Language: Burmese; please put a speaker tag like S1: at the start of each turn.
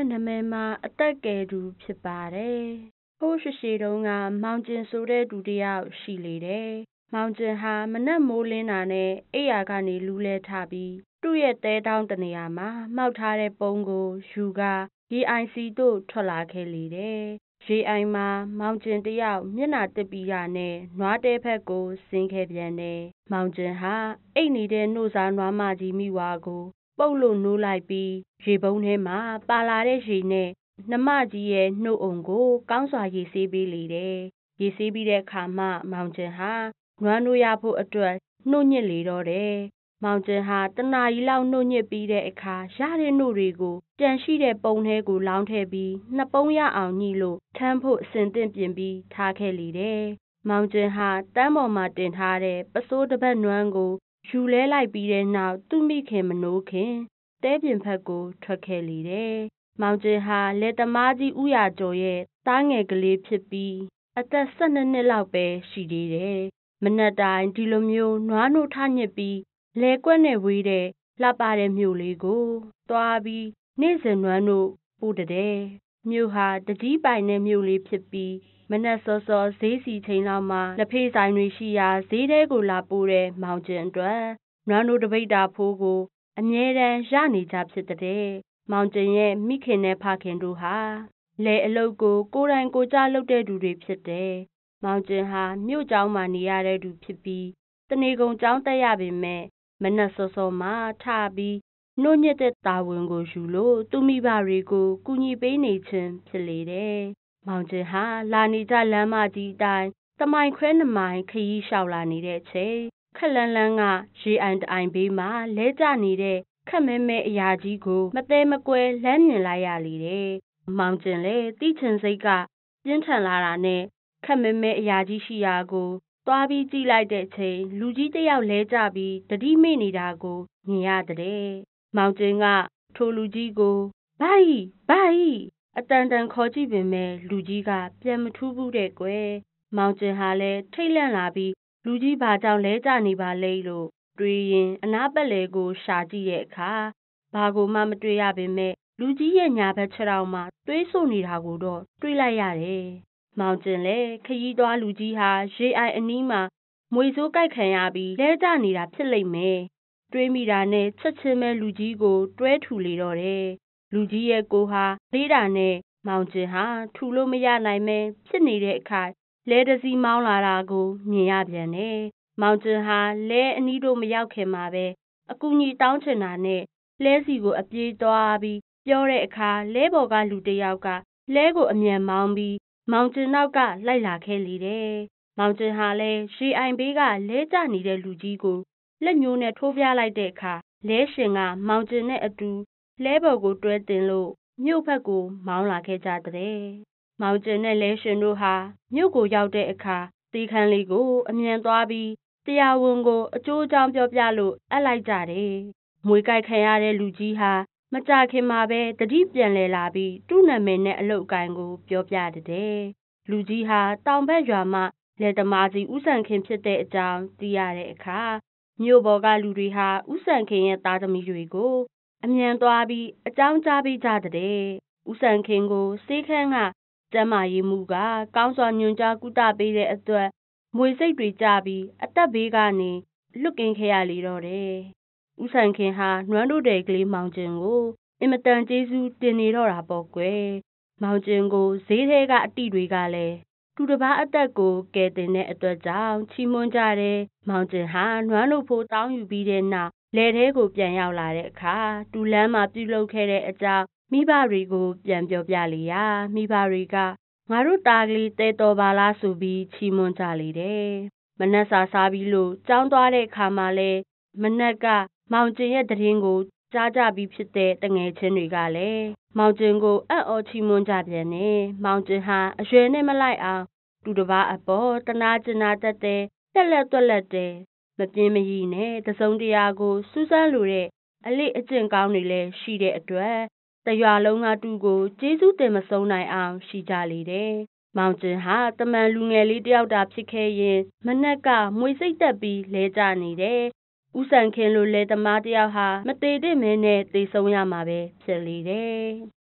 S1: ရဲ့နာမည်မှာအသက်ကယ်သူဖြစ်ပါတယ်။ဟိုးရှည်ရှည်တုန်းကမောင်ကျင်ဆိုတဲ့သူတယောက်ရှိလေတယ်။မောင်ကျင်ဟာမနက်မိုးလင်းတာနဲ့အိယာကနေလူးလဲထပြီးသူ့ရဲ့တဲတောင်းတနေရာမှာမှောက်ထားတဲ့ပုံကိုယူကာ GIC တို့ထွက်လာခဲ့လေတယ်။ရေအိုင်မှာ မောင်ကျင်တယောက်မျက်နာတက်ပြီးရနဲ့နွားတဲဖက်ကိုဆင်းခဲ့ပြန်တယ်။မောင်ကျင်ဟာအိတ်နေတဲ့နှုတ်စားနွားမကြီးမိဝါကိုပုတ်လို့နိုးလိုက်ပြီးရေပုံးထဲမှာပါလာတဲ့ရေနဲ့နှမကြီးရဲ့နှုတ်အုံကို ကောင်းစွာရေဆေးပေးလေတယ်။ရေဆေးပြီးတဲ့အခါမှမောင်ကျင်ဟာနွားနိုးရဖို့အတွက်နှုတ်ညစ်လေတော့တယ်။မောင်ကျင်ဟာတနာရီလောက်နှုတ်ညစ်ပြီးတဲ့အခါရတဲ့နှုတ်တွေကိုကြံရှိတဲ့ပုံထဲကိုလောင်းထည့်ပြီးနှစ်ပုံးရအောင်ညှိလို့ထမ်းဖို့အစဉ်သင့်ပြင်ပြီးထားခဲ့လေတယ်။မောင်ကျင်ဟာတန်းပေါ်မှာတင်ထားတဲ့ပစိုးတစ်ပတ်နွမ်းကိုယူလဲလိုက်ပြီးတဲ့နောက်သူ့မိခင်မနိုးခင်တဲပြင်ဖက်ကိုထွက်ခဲ့လေတယ်။မောင်ကျင်ဟာလက်သမားကြီးဥရကျော်ရဲ့သားငယ်ကလေးဖြစ်ပြီးအသက်၁၂နှစ်လောက်ပဲရှိသေးတယ်။မနက်တိုင်းဒီလိုမျိုးနွားနို့ထညစ်ပြီးလဲကွက်နဲ့ဝေးတဲ့လှပတဲ့မြို့လေးကို သွားပြီး နေ့စဉ်နွမ်းတို့ပို့တဲ့မြို့ဟာတတိပိုင်တဲ့မြို့လေးဖြစ်ပြီးမနက်စောစောဈေးစီချိန်လောက်မှာနဖေးဆိုင်တွေရှိရာဈေးထဲကိုလာပို့တဲ့မောင်ကျင်အတွက်နွားနိုးတပိတ်တာဖိုးကိုအမြဲတမ်းရနေကြဖြစ်တဲ့မောင်ကျင်ရဲ့မိခင်နဲ့ဖခင်တို့ဟာလေအလုတ်ကို ကိုယ်တိုင်ကိုကြလုပ်တဲ့သူတွေဖြစ်တယ်။မောင်ကျင်ဟာမြို့ကျောင်းမှာနေရတဲ့သူဖြစ်ပြီးတနေကုန်ကျောင်းတက်ရပေမဲ့မနက်စောစောမှာထပြီးနှုတ်ညက်တဲ့တာဝန်ကိုယူလို့သူမိဘတွေကို ကူညီပေးနေခြင်းဖြစ်လေတယ်မောင်ကျင်ဟာလာနေကြလမ်းမကြီးတိုင်းတမိုင်ခွဲနှမိုင်ခရီးလျှောက်လာနေတဲ့အချိန်ခက်လန်းလန်းကရေအိုင်တိုင်ဘေးမှာလဲကျနေတဲ့ခက်မဲမဲအရာကြီးကိုမသေးမကွဲလမ်းမြင်လိုက်ရလေတယ်။မောင်ကျင်လည်းတိချင်စိတ်ကပြင်းထန်လာတာနဲ့ခက်မဲမဲအရာကြီးရှိရာကိုသွားပြီးကြည့်လိုက်တဲ့အချိန်လူကြီးတယောက်လဲကျပြီးတတိမိနေတာကိုမြင်ရတဲ့။မောင်ကျင်ကထိုလူကြီးကိုဘိုင်ဘိုင်အတန်တန်ခေါ်ကြည့်ပေမဲ့လူကြီးကပြန်မထူးဘူးတဲ့ကွယ်။မောင်ကျင်ဟာလည်းထိတ်လန့်လာပြီးလူကြီးဘာကြောင့်လဲကြနေပါလဲလို့တွေးရင်အနားပတ်လေကိုရှာကြည့်တဲ့အခါဘာကိုမှမတွေ့ရပေမဲ့လူကြီးရဲ့ညာဘက်ခြေထောက်မှာသွေးဆုံနေတာကိုတော့တွေ့လိုက်ရတယ်။မောင်ကျင်လည်းခရီးသွားလူကြီးဟာရေအိုင်အနီးမှာမွေဆိုးကြိုက်ခံရပြီးလဲကျနေတာဖြစ်လိမ့်မယ်။တွေးမိတာနဲ့ချက်ချင်းပဲလူကြီးကို တွဲထူလေတော့တယ်လူကြီးရဲ့ကိုယ်ဟာလေးတာနဲ့မောင်ကျင်ဟာထူလို့မရနိုင်ပဲဖြစ်နေတဲ့အခါလဲတစည်းမောင်းလာတာကိုမြင်ရပြန်တယ်။မောင်ကျင်ဟာလဲအနီးတို့မရောက်ခင်မှာပဲအကူကြီးတောင်းချင်တာနဲ့လဲစီကိုအပြေးသွားပြီးပြောတဲ့အခါလဲပေါ်ကလူတယောက်ကလဲကိုအမြန်မောင်းပြီး မောင်ကျင်နောက်ကလိုက်လာခဲ့လေတယ်။မောင်ကျင်ဟာလဲရှေးအိုင်ဘေးကလဲကျနေတဲ့လူကြီးကိုလက်ညှိုးနဲ့ထိုးပြလိုက်တဲ့အခါလဲရှင်က မောင်ကျင်နဲ့အတူလဲပေါ်ကိုတွဲတင်လို့မြို့ဘက်ကို မောင်းလာခဲ့ကြတဲ့။မောင်ကျင်နဲ့လဲရှင်တို့ဟာမြို့ကိုရောက်တဲ့အခါသီခန်းလေးကို အမြန်သွားပြီးတရားဝန်ကိုအကျိုးအကြောင်းပြောပြလို့အပ်လိုက်ကြတယ်။မွေကြိုက်ခံရတဲ့လူကြီးဟာမကြခင်မှာပဲတတိပြန်လဲလာပြီးသူ့နာမည်နဲ့အလုတ်ကိုင်ကိုပြောပြတဲ့။လူကြီးဟာတောင်ဘက်ရွာမှလက်သမားကြီးဥဆန်ခင်ဖြစ်တဲ့အကြောင်း သိရတဲ့အခါမြို့ပေါ်ကလူတွေဟာဥဆန်ခင်ရဲ့သားသမီးတွေကိုအမြန်သွားပြီးအကြောင်းကြားပေးကြတဲ့ဦးစံခင်ကိုစေခန်းကကျမရေးမှုကကောင်းစွာညွန်ကြားကုသပေးတဲ့အတွက်မွေစိတ်တွေကြပြီးအသက်ဘေးကနေလွတ်ကင်းခဲ့ရလေတော့တယ်။ဦးစံခင်ဟာနွမ်းတို့တဲ့ကလေးမောင်ကျင်ကိုအင်မတန်ကျေးဇူးတင်နေတော့တာပေါ့ကွယ်။မောင်ကျင်ကိုဈေးထဲကအတိတွေကလည်းသူတစ်ပါးအသက်ကိုကယ်တင်တဲ့အတွက်ကြောင့်ချီးမွမ်းကြတဲ့မောင်ကျင်ဟာနွမ်းတို့ဖို့တောင်းယူပြီးတဲ့နောက်လယ်ထဲကိုပြန်ရောက်လာတဲ့အခါတူလန်းမှာပြုလုပ်ခဲ့တဲ့အကြောင်းမိဘတွေကိုပြန်ပြောပြလေရာမိဘတွေကငါတို့တာကလေးတဲတော်ပါလားဆိုပြီးချီးမွမ်းကြလေတယ်။မနက်စာစားပြီးလို့ကြောင်းသွားတဲ့အခါမှာလဲမနက်ကမောင်ကျင်ရဲ့တရင်ကို ကြားကြပြီးဖြစ်တဲ့တငယ်ချင်းတွေကလည်းမောင်ကျင်ကိုအံ့ဩချီးမွမ်းကြပြန်တယ်။မောင်ကျင်ဟာအရွယ်နဲ့မလိုက်အောင်သူတစ်ပါးအပေါ်တနာကျင်နာတတ်တဲ့တက်လက်တွက်လက်တဲ့မပြင်းမရည်နဲ့တစုံတရာကိုစူးစမ်းလိုတဲ့အလေအကျင့်ကောင်းတွေလည်းရှိတဲ့အတွက်တရွာလုံးကသူ့ကိုကျေးဇူးတင်မဆုံးနိုင်အောင် ရှိကြလေတယ်။မောင်ကျင်ဟာတမန်လူငယ်လေးတယောက်သာဖြစ်ခဲ့ရင် မနက်ကမွေစိတ်တက်ပြီးလဲကြနေတယ်။ဦးဆန်ခင်လိုလဲသမားတယောက်ဟာမသေးတဲ့မင်းနဲ့တေဆုံးရမှာပဲဖြစ်လေတယ်။